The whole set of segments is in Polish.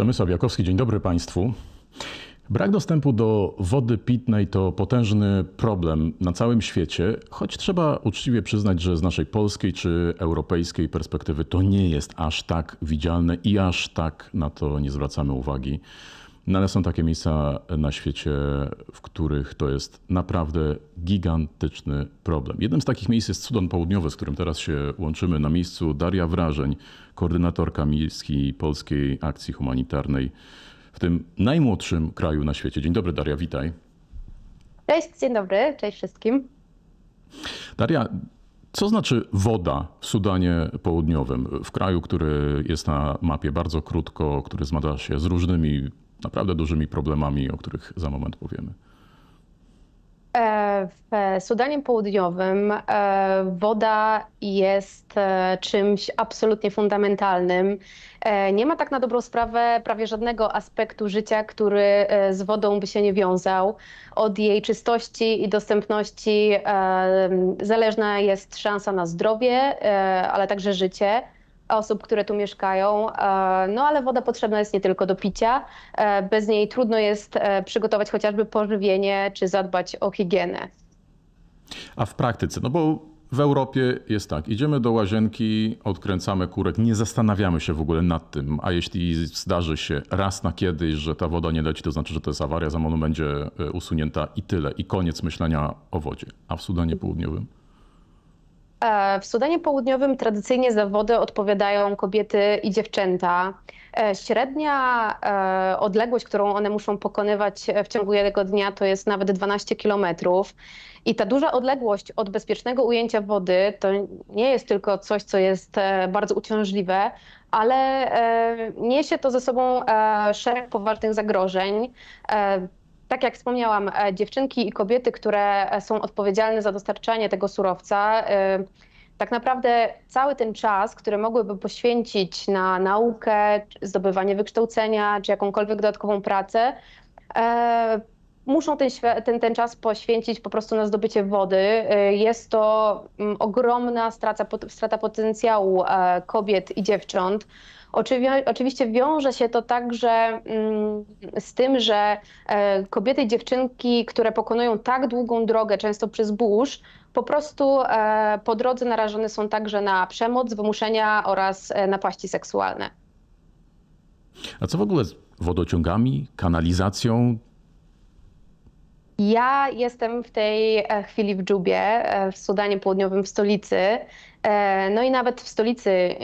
Przemysław Jakowski, dzień dobry Państwu. Brak dostępu do wody pitnej to potężny problem na całym świecie, choć trzeba uczciwie przyznać, że z naszej polskiej czy europejskiej perspektywy to nie jest aż tak widzialne i aż tak na to nie zwracamy uwagi no ale są takie miejsca na świecie, w których to jest naprawdę gigantyczny problem. Jednym z takich miejsc jest Sudan Południowy, z którym teraz się łączymy. Na miejscu Daria Wrażeń, koordynatorka miejskiej polskiej akcji humanitarnej w tym najmłodszym kraju na świecie. Dzień dobry, Daria, witaj. Cześć, dzień dobry, cześć wszystkim. Daria, co znaczy woda w Sudanie Południowym, w kraju, który jest na mapie bardzo krótko, który zmaga się z różnymi naprawdę dużymi problemami, o których za moment powiemy. E, w Sudanie Południowym e, woda jest e, czymś absolutnie fundamentalnym. Nie ma tak na dobrą sprawę prawie żadnego aspektu życia, który z wodą by się nie wiązał. Od jej czystości i dostępności zależna jest szansa na zdrowie, ale także życie osób, które tu mieszkają. E, no ale woda potrzebna jest nie tylko do picia. E, bez niej trudno jest e, przygotować chociażby pożywienie czy zadbać o higienę. A w praktyce, no bo w Europie jest tak, idziemy do łazienki, odkręcamy kurek, nie zastanawiamy się w ogóle nad tym, a jeśli zdarzy się raz na kiedyś, że ta woda nie leci, to znaczy, że to jest awaria, za moment będzie usunięta i tyle, i koniec myślenia o wodzie. A w Sudanie Południowym? E, w Sudanie Południowym tradycyjnie za wodę odpowiadają kobiety i dziewczęta. E, średnia e, odległość, którą one muszą pokonywać w ciągu jednego dnia, to jest nawet 12 kilometrów. I ta duża odległość od bezpiecznego ujęcia wody to nie jest tylko coś, co jest bardzo uciążliwe, ale niesie to ze sobą szereg poważnych zagrożeń tak jak wspomniałam, e, dziewczynki i kobiety, które e, są odpowiedzialne za dostarczanie tego surowca, e, tak naprawdę cały ten czas, który mogłyby poświęcić na naukę, zdobywanie wykształcenia czy jakąkolwiek dodatkową pracę, muszą ten, ten, ten czas poświęcić po prostu na zdobycie wody. Y, jest to mm, ogromna strata, strata potencjału e, kobiet i dziewcząt. Oczywiście wiąże się to także mm, z tym, że e, kobiety i dziewczynki, które pokonują tak długą drogę, często przez burz, po prostu e, po drodze narażone są także na przemoc, wymuszenia oraz napaści seksualne. A co w ogóle z wodociągami, kanalizacją? Ja jestem w tej e, chwili w Dżubie, e, w Sudanie Południowym, w stolicy. E, no i nawet w stolicy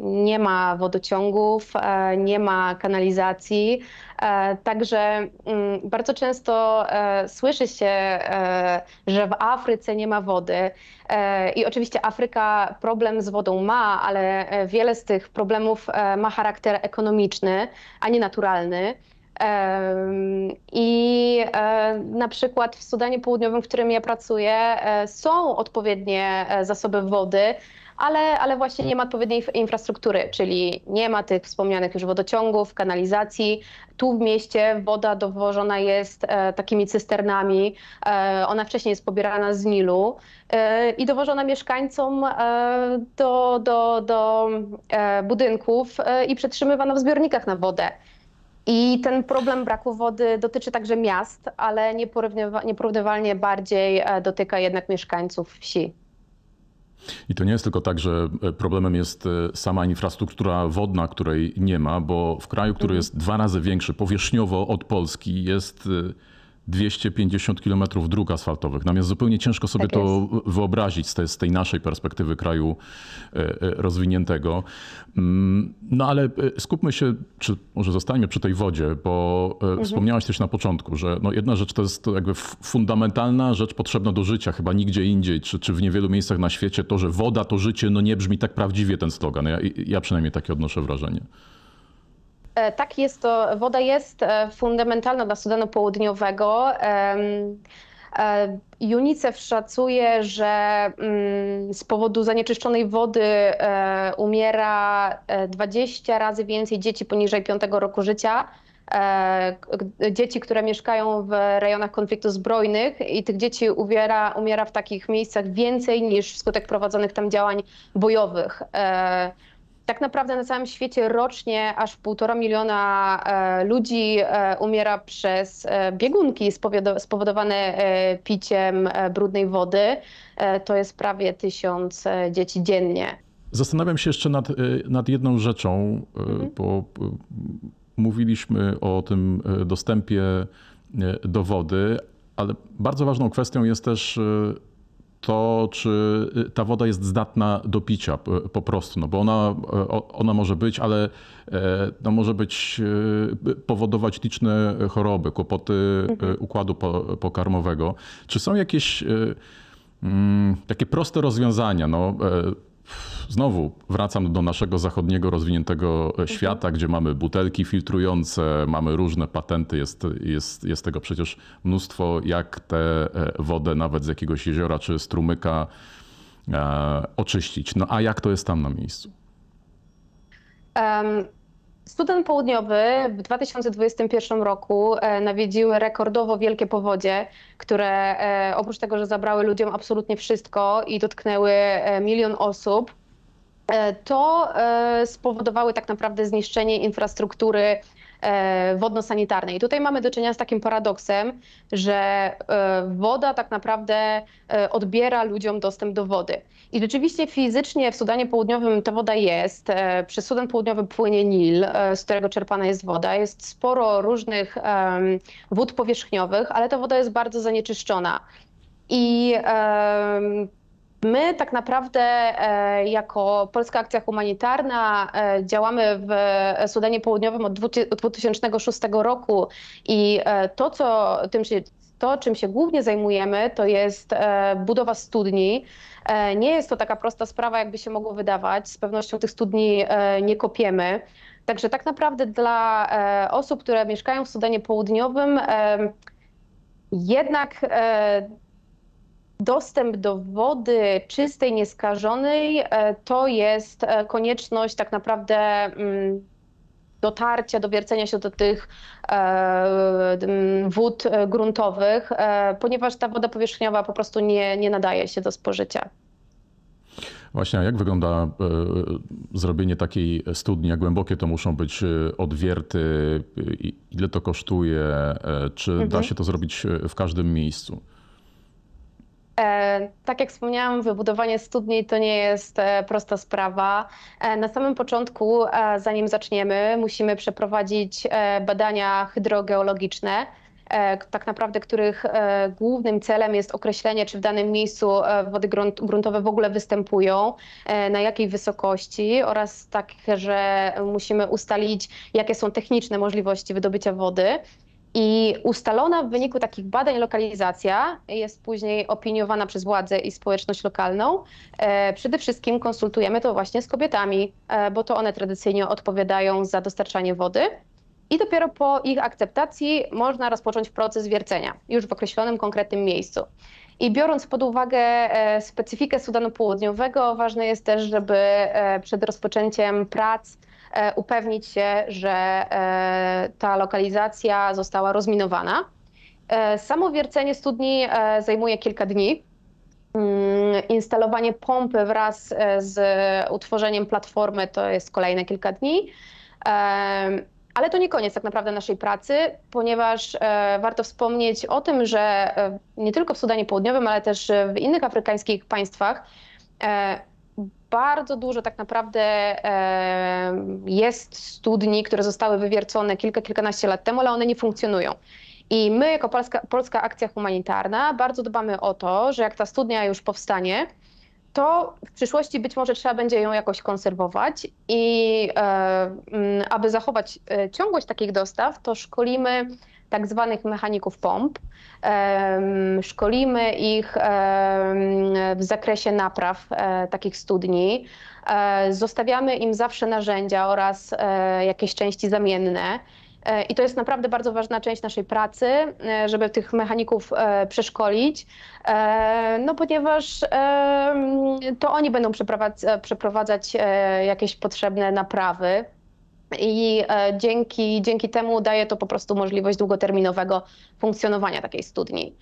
nie ma wodociągów, nie ma kanalizacji. Także mm, bardzo często słyszy się, że w Afryce nie ma wody. I oczywiście Afryka problem z wodą ma, ale wiele z tych problemów ma charakter ekonomiczny, a nie naturalny. I e, na przykład w Sudanie Południowym, w którym ja pracuję, e, są odpowiednie e, zasoby wody, ale, ale właśnie nie ma odpowiedniej infrastruktury, czyli nie ma tych wspomnianych już wodociągów, kanalizacji. Tu w mieście woda dowożona jest takimi cysternami. ona wcześniej jest pobierana z Nilu i dowożona mieszkańcom do, do, do budynków i przetrzymywana w zbiornikach na wodę. I ten problem braku wody dotyczy także miast, ale nieporównywa nieporównywalnie bardziej e, dotyka jednak mieszkańców wsi. I to nie jest tylko tak, że e, problemem jest e, sama infrastruktura wodna, której nie ma, bo w kraju, który mhm. jest dwa razy większy powierzchniowo od Polski, jest 250 km dróg asfaltowych. Natomiast zupełnie ciężko sobie tak to wyobrazić z tej, z tej naszej perspektywy kraju e, e, rozwiniętego. Mm, no ale e, skupmy się, czy może zostańmy przy tej wodzie, bo mhm. wspomniałaś też na początku, że no jedna rzecz to jest jakby fundamentalna rzecz potrzebna do życia, chyba nigdzie indziej, czy, czy w niewielu miejscach na świecie, to, że woda to życie, no nie brzmi tak prawdziwie ten slogan. Ja, ja przynajmniej takie odnoszę wrażenie. E, tak jest to. Woda jest e, fundamentalna dla Sudanu Południowego. E, UNICEF szacuje, że mm, z powodu zanieczyszczonej wody umiera 20 razy więcej dzieci poniżej 5 roku życia. Dzieci, które mieszkają w rejonach konfliktu zbrojnych, i tych dzieci umiera, umiera w takich miejscach więcej niż wskutek prowadzonych tam działań bojowych tak naprawdę na całym świecie rocznie aż półtora miliona e, ludzi e, umiera przez e, biegunki spowodowane piciem brudnej wody. To jest prawie tysiąc dzieci dziennie. Zastanawiam się jeszcze nad, nad jedną rzeczą, mhm. bo mówiliśmy o tym dostępie do wody, ale bardzo ważną kwestią jest też to, czy y, ta woda jest zdatna do picia po prostu, no bo ona, e, ona może być, ale e, no może być, e, powodować liczne choroby, kłopoty mhm. układu pokarmowego. Czy są jakieś mm, takie proste rozwiązania? No, Znowu wracam do naszego zachodniego, rozwiniętego e, mhm. świata, gdzie mamy butelki filtrujące, mamy różne patenty, jest, jest, jest tego przecież mnóstwo, jak tę e, wodę nawet z jakiegoś jeziora czy strumyka e, oczyścić. No a jak to jest tam na miejscu? Um Student Południowy w 2021 roku e, nawiedziły rekordowo wielkie powodzie, które e, oprócz tego, że zabrały ludziom absolutnie wszystko i dotknęły e, milion osób, to spowodowały tak naprawdę zniszczenie infrastruktury E, wodno-sanitarnej. Tutaj mamy do czynienia z takim paradoksem, że e, woda tak naprawdę e, odbiera ludziom dostęp do wody. I rzeczywiście fizycznie w Sudanie Południowym ta woda jest. Przez Sudan Południowy płynie Nil, z którego czerpana jest woda. Jest sporo różnych wód powierzchniowych, ale ta woda jest bardzo zanieczyszczona. I My tak naprawdę e, jako Polska Akcja Humanitarna e, działamy w Sudanie Południowym od 2006 roku i e, to, co tym się to, czym się głównie zajmujemy, to jest budowa studni. Nie jest to taka prosta sprawa, jakby się mogło wydawać. Z pewnością tych studni nie kopiemy. Także tak naprawdę dla osób, które mieszkają w Sudanie Południowym, jednak dostęp do wody czystej, nieskażonej e, to jest e, konieczność tak naprawdę mm, dotarcia, dowiercenia się do tych e, wód gruntowych, ponieważ ta woda powierzchniowa po prostu nie, nie nadaje się do spożycia. Właśnie, a jak wygląda zrobienie takiej studni? Jak głębokie to muszą być odwierty? Ile to kosztuje? Czy mhm. da się to zrobić w każdym miejscu? E, tak jak wspomniałam, wybudowanie studni to nie jest e, prosta sprawa. E, na samym początku, zanim zaczniemy, musimy przeprowadzić badania hydrogeologiczne, tak naprawdę których głównym celem jest określenie, czy w danym miejscu wody gruntowe w ogóle występują, na jakiej wysokości oraz tak, że musimy ustalić, jakie są techniczne możliwości wydobycia wody. I ustalona w wyniku takich badań lokalizacja jest później opiniowana przez władzę i społeczność lokalną. E, przede wszystkim konsultujemy to właśnie z kobietami, e, bo to one tradycyjnie odpowiadają za dostarczanie wody. I dopiero po ich akceptacji można rozpocząć proces wiercenia już w określonym konkretnym miejscu. I biorąc pod uwagę e, specyfikę Sudanu Południowego, ważne jest też, żeby przed rozpoczęciem prac E, upewnić się, że e, ta lokalizacja została rozminowana. E, Samo wiercenie studni zajmuje kilka dni. Mm, instalowanie pompy wraz z utworzeniem platformy to jest kolejne kilka dni. Ale to nie koniec tak naprawdę naszej pracy, ponieważ warto wspomnieć o tym, że nie tylko w Sudanie Południowym, ale też w innych afrykańskich państwach bardzo dużo tak naprawdę e, jest studni, które zostały wywiercone kilka, kilkanaście lat temu, ale one nie funkcjonują. I my, jako Polska, Polska Akcja Humanitarna, bardzo dbamy o to, że jak ta studnia już powstanie, to w przyszłości być może trzeba będzie ją jakoś konserwować i e, aby zachować e, ciągłość takich dostaw, to szkolimy tak zwanych mechaników pomp. Szkolimy ich w zakresie napraw e, takich studni. E, zostawiamy im zawsze narzędzia oraz e, jakieś części zamienne. I to jest naprawdę bardzo ważna część naszej pracy, żeby tych mechaników przeszkolić, no ponieważ to oni będą przeprowadzać jakieś potrzebne naprawy i e, dzięki, dzięki temu daje to po prostu możliwość długoterminowego funkcjonowania takiej studni.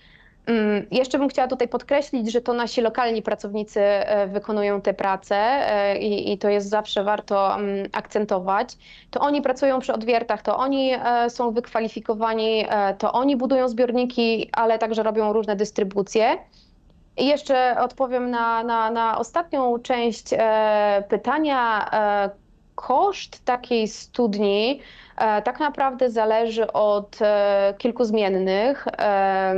Mm, jeszcze bym chciała tutaj podkreślić, że to nasi lokalni pracownicy e, wykonują te prace e, i, i, to jest zawsze warto mm, akcentować. To oni pracują przy odwiertach, to oni są wykwalifikowani, to oni budują zbiorniki, ale także robią różne dystrybucje. I jeszcze odpowiem na, na, na ostatnią część pytania koszt takiej studni e, tak naprawdę zależy od e, kilku zmiennych. E,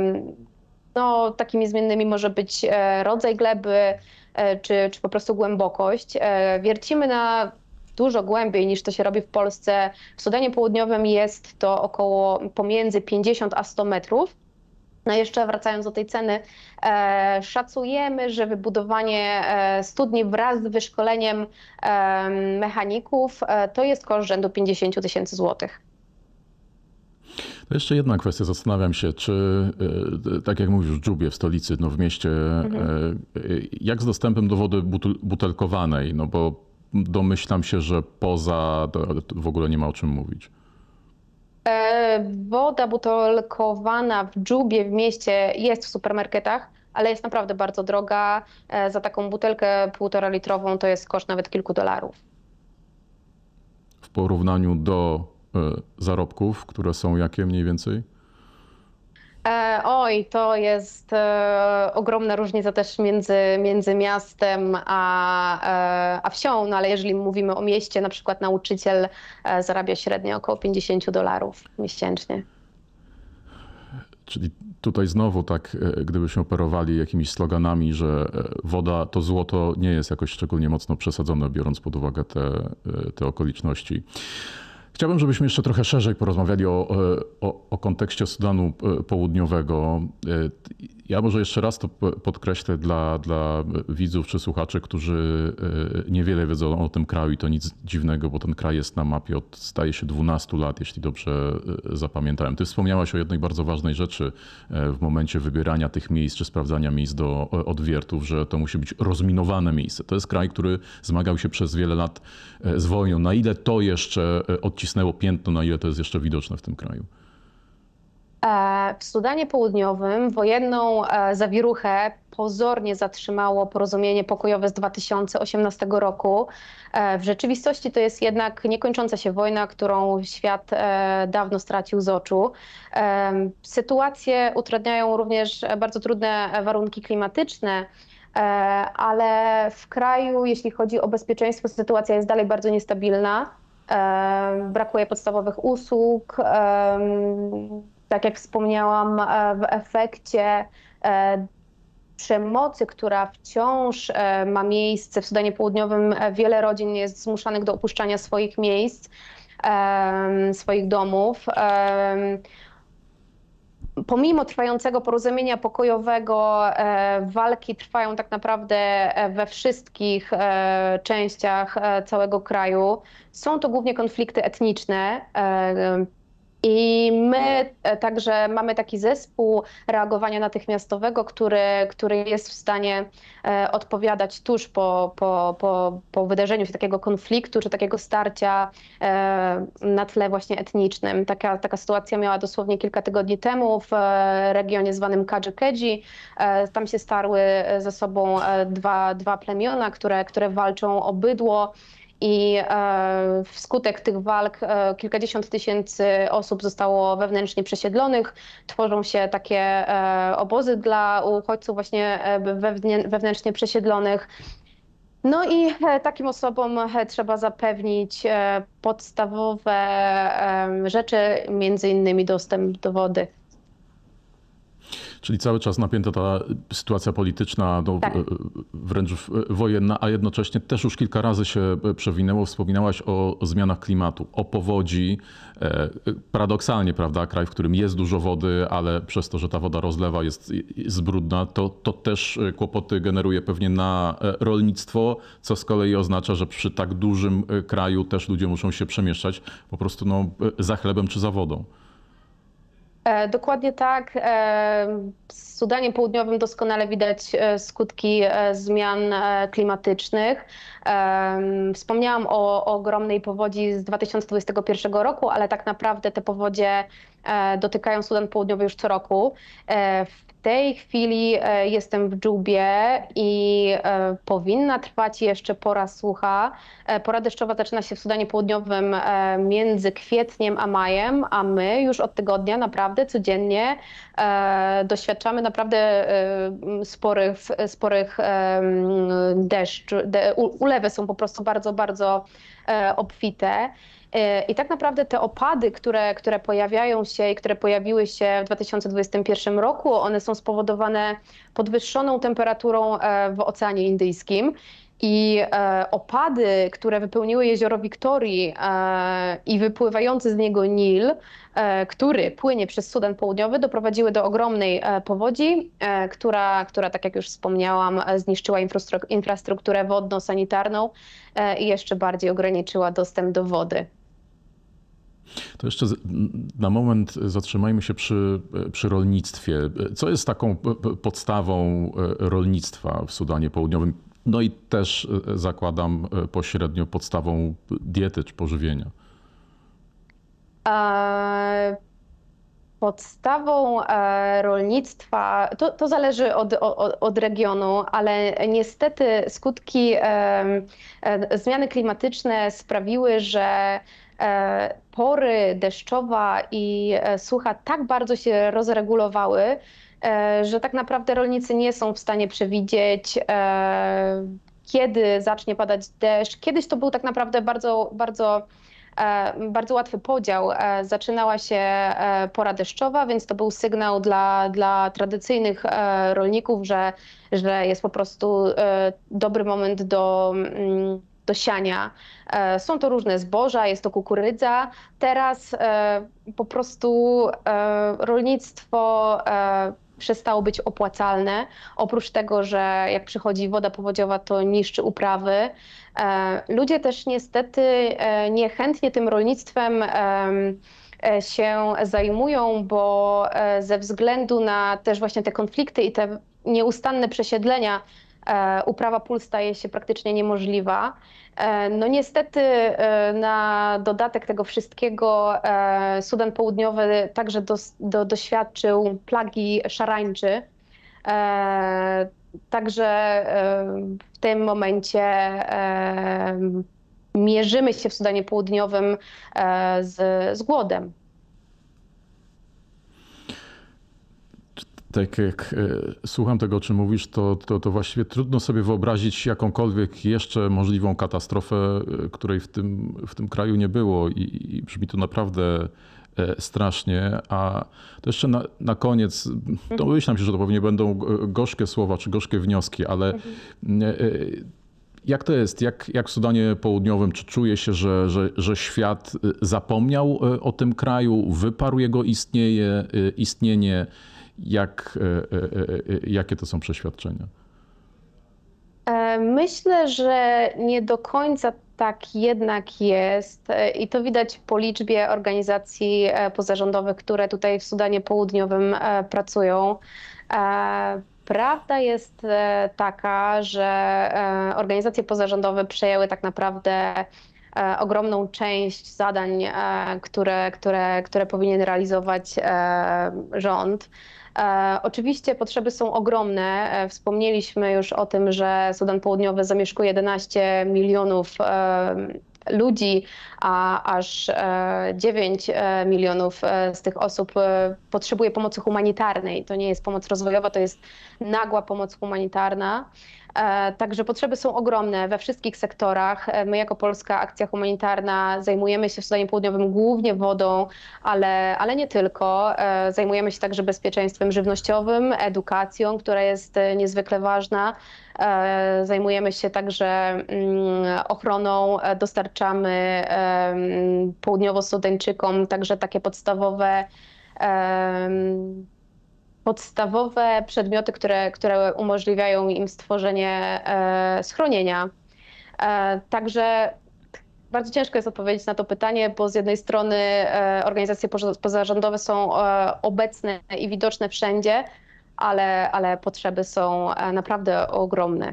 no, takimi zmiennymi może być rodzaj gleby, czy, czy po prostu głębokość. Wiercimy na dużo głębiej niż to się robi w Polsce. W Sudanie Południowym jest to około pomiędzy 50 a 100 metrów. No jeszcze wracając do tej ceny, e, szacujemy, że wybudowanie e, studni wraz z wyszkoleniem e, mechaników to jest koszt rzędu 50 tysięcy złotych. jeszcze jedna kwestia, zastanawiam się, czy tak jak mówisz w Dżubie, w stolicy, no w mieście, mhm. jak z dostępem do wody butelkowanej, no bo domyślam się, że poza w ogóle nie ma o czym mówić. E, woda butelkowana w dżubie w mieście jest w supermarketach, ale jest naprawdę bardzo droga. E, za taką butelkę półtora litrową to jest koszt nawet kilku dolarów. W porównaniu do e, zarobków, które są jakie mniej więcej? E, oj, to jest e, ogromna różnica też między, między miastem a, e, a wsią, no ale jeżeli mówimy o mieście, na przykład nauczyciel zarabia średnio około 50 dolarów miesięcznie. Czyli tutaj znowu tak, gdybyśmy operowali jakimiś sloganami, że woda to złoto, nie jest jakoś szczególnie mocno przesadzone, biorąc pod uwagę te, te okoliczności. Chciałbym, żebyśmy jeszcze trochę szerzej porozmawiali o, e, o, o kontekście Sudanu e, Południowego e, ja może jeszcze raz to podkreślę dla, dla widzów czy słuchaczy, którzy e, niewiele wiedzą o tym kraju i to nic dziwnego, bo ten kraj jest na mapie od staje się 12 lat, jeśli dobrze e, zapamiętałem. Ty wspomniałaś o jednej bardzo ważnej rzeczy e, w momencie wybierania tych miejsc czy sprawdzania miejsc do odwiertów, że to musi być rozminowane miejsce. To jest kraj, który zmagał się przez wiele lat z wojną. Na ile to jeszcze odcisnęło piętno, na ile to jest jeszcze widoczne w tym kraju? w Sudanie Południowym wojenną e, zawiruchę pozornie zatrzymało porozumienie pokojowe z 2018 roku. E, w rzeczywistości to jest jednak niekończąca się wojna, którą świat e, dawno stracił z oczu. Sytuację utrudniają również bardzo trudne warunki klimatyczne ale w kraju, jeśli chodzi o bezpieczeństwo, sytuacja jest dalej bardzo niestabilna. Brakuje podstawowych usług, tak jak wspomniałam, e, w efekcie e, przemocy, która wciąż e, ma miejsce w Sudanie Południowym, wiele rodzin jest zmuszanych do opuszczania swoich miejsc, swoich domów. Pomimo trwającego porozumienia pokojowego, walki trwają tak naprawdę we wszystkich częściach całego kraju. Są to głównie konflikty etniczne, i my e, także mamy taki zespół reagowania natychmiastowego, który, który jest w stanie e, odpowiadać tuż po, po, po, po wydarzeniu się takiego konfliktu czy takiego starcia e, na tle właśnie etnicznym. Taka, taka sytuacja miała dosłownie kilka tygodni temu w regionie zwanym Kadżikedzi. Tam się starły ze sobą dwa, dwa plemiona, które, które walczą o bydło i e, wskutek tych walk e, kilkadziesiąt tysięcy osób zostało wewnętrznie przesiedlonych. Tworzą się takie e, obozy dla uchodźców właśnie wewnętrznie przesiedlonych. No i takim osobom trzeba zapewnić podstawowe rzeczy, między innymi dostęp do wody. Czyli cały czas napięta ta sytuacja polityczna, no, tak. wręcz wojenna, a jednocześnie też już kilka razy się e, przewinęło. Wspominałaś o zmianach klimatu, o powodzi. E, paradoksalnie, prawda, kraj, w którym jest dużo wody, ale przez to, że ta woda rozlewa jest, zbrudna, to, to też e, kłopoty generuje pewnie na rolnictwo, co z kolei oznacza, że przy tak dużym kraju też ludzie muszą się przemieszczać po prostu no, za chlebem czy za wodą. E, dokładnie tak. W e, Sudanie Południowym doskonale widać e, skutki zmian klimatycznych. Wspomniałam o, o ogromnej powodzi z 2021 roku, ale tak naprawdę te powodzie dotykają Sudan Południowy już co roku. W tej chwili e, jestem w dżubie i e, powinna trwać jeszcze pora sucha. E, pora deszczowa zaczyna się w Sudanie Południowym między kwietniem a majem, a my już od tygodnia naprawdę codziennie doświadczamy naprawdę sporych, sporych deszcz. Ulewy są po prostu bardzo, bardzo E, obfite. E, I tak naprawdę te opady, które, które pojawiają się i które pojawiły się w 2021 roku, one są spowodowane podwyższoną temperaturą e, w Oceanie Indyjskim. I e, opady, które wypełniły jezioro Wiktorii e, i wypływający z niego Nil, e, który płynie przez Sudan Południowy, doprowadziły do ogromnej e, powodzi, e, która, która, tak jak już wspomniałam, e, zniszczyła infrastrukturę wodno-sanitarną i jeszcze bardziej ograniczyła dostęp do wody. To jeszcze na moment zatrzymajmy się przy, przy, rolnictwie. Co jest taką podstawą rolnictwa w Sudanie Południowym? No i też e, zakładam e, pośrednio podstawą diety czy pożywienia. podstawą e, rolnictwa, to, to zależy od, od, od, regionu, ale niestety skutki zmiany klimatyczne sprawiły, że pory deszczowa i sucha tak bardzo się rozregulowały, E, że tak naprawdę rolnicy nie są w stanie przewidzieć, e, kiedy zacznie padać deszcz. Kiedyś to był tak naprawdę bardzo, bardzo e, bardzo łatwy podział. Zaczynała się pora deszczowa, więc to był sygnał dla, dla tradycyjnych rolników, że, że jest po prostu dobry moment do, mm, do siania. Są to różne zboża, jest to kukurydza. Teraz po prostu rolnictwo przestało być opłacalne. Oprócz tego, że jak przychodzi woda powodziowa, to niszczy uprawy. E, ludzie też niestety e, niechętnie tym rolnictwem e, się zajmują, bo ze względu na też właśnie te konflikty i te nieustanne przesiedlenia, uprawa pól staje się praktycznie niemożliwa. E, no niestety e, na dodatek tego wszystkiego e, Sudan Południowy także do, do, doświadczył plagi szarańczy. Także w tym momencie mierzymy się w Sudanie Południowym z, z głodem. tak jak e, słucham tego, o czym mówisz, to, to, to właściwie trudno sobie wyobrazić jakąkolwiek jeszcze możliwą katastrofę, e, której w tym, w tym kraju nie było i, i brzmi to naprawdę e, strasznie. A to jeszcze na, na koniec, domyślam mhm. się, że to pewnie będą gorzkie słowa czy gorzkie wnioski, ale mhm. jak to jest? Jak, jak w Sudanie Południowym? Czy czuje się, że, że, że świat zapomniał o tym kraju, wyparł jego istnieje, istnienie? jak, e, e, e, jakie to są przeświadczenia? Myślę, że nie do końca tak jednak jest i to widać po liczbie organizacji pozarządowych, które tutaj w Sudanie Południowym pracują. Prawda jest taka, że organizacje pozarządowe przejęły tak naprawdę ogromną część zadań, które, które, które powinien realizować rząd. E, oczywiście potrzeby są ogromne. E, wspomnieliśmy już o tym, że Sudan Południowy zamieszkuje 11 milionów e, ludzi, a aż 9 milionów z tych osób potrzebuje pomocy humanitarnej. To nie jest pomoc rozwojowa, to jest nagła pomoc humanitarna. E, także potrzeby są ogromne we wszystkich sektorach. E, my jako Polska Akcja Humanitarna zajmujemy się w Sudanie Południowym głównie wodą, ale, ale nie tylko. E, zajmujemy się także bezpieczeństwem żywnościowym, edukacją, która jest niezwykle ważna. Zajmujemy się także mm, ochroną, dostarczamy południowo-sudańczykom także takie podstawowe podstawowe przedmioty, które, które umożliwiają im stworzenie e, schronienia. E, także bardzo ciężko jest odpowiedzieć na to pytanie, bo z jednej strony e, organizacje pozarządowe są obecne i widoczne wszędzie, ale, ale potrzeby są naprawdę ogromne.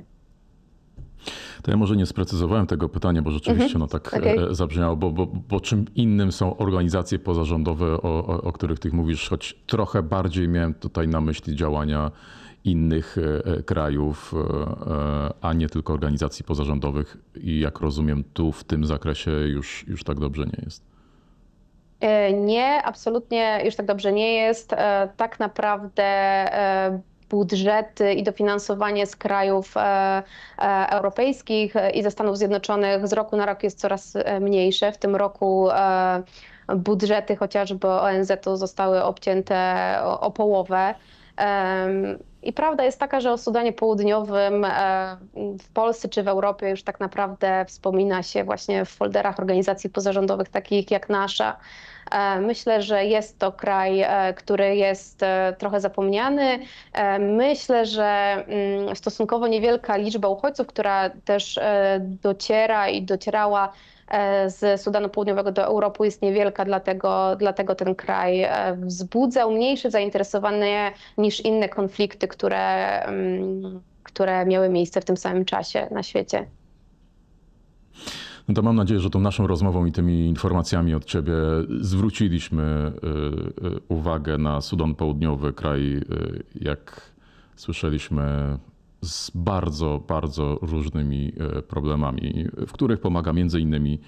To ja może nie sprecyzowałem tego pytania, bo rzeczywiście mhm. no, tak okay. E, zabrzmiało, bo, bo, bo czym innym są organizacje pozarządowe, o, o, o których ty mówisz, choć trochę bardziej miałem tutaj na myśli działania innych e, e, krajów, a nie tylko organizacji pozarządowych. I jak rozumiem, tu w tym zakresie już, już tak dobrze nie jest. Nie, absolutnie już tak dobrze nie jest. Tak naprawdę budżety i dofinansowanie z krajów e, e, europejskich i ze Stanów Zjednoczonych z roku na rok jest coraz e, mniejsze. W tym roku budżety chociażby ONZ-u zostały obcięte o, połowę. I prawda jest taka, że o Sudanie Południowym w Polsce czy w Europie już tak naprawdę wspomina się właśnie w folderach organizacji pozarządowych takich jak nasza. E, myślę, że jest to kraj, e, który jest e, trochę zapomniany. Myślę, że mm, stosunkowo niewielka liczba uchodźców, która też dociera i docierała z Sudanu Południowego do Europy jest niewielka, dlatego, dlatego ten kraj wzbudzał mniejsze zainteresowanie niż inne konflikty, które, mm, które miały miejsce w tym samym czasie na świecie. No to mam nadzieję, że tą naszą rozmową i tymi informacjami od ciebie zwróciliśmy y, y, uwagę na Sudan Południowy, kraj, y, jak słyszeliśmy, z bardzo, bardzo różnymi problemami, w których pomaga między innymi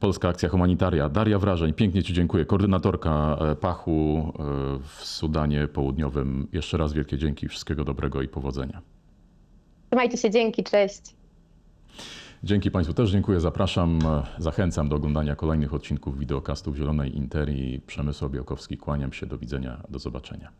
Polska Akcja Humanitaria. Daria Wrażeń, pięknie Ci dziękuję. Koordynatorka e, Pachu e, w Sudanie Południowym. Jeszcze raz wielkie dzięki, wszystkiego dobrego i powodzenia. Trzymajcie się, dzięki, cześć. Dzięki Państwu też dziękuję, zapraszam, zachęcam do oglądania kolejnych odcinków wideokastów Zielonej Interii. Przemysł Białkowski, kłaniam się, do widzenia, do zobaczenia.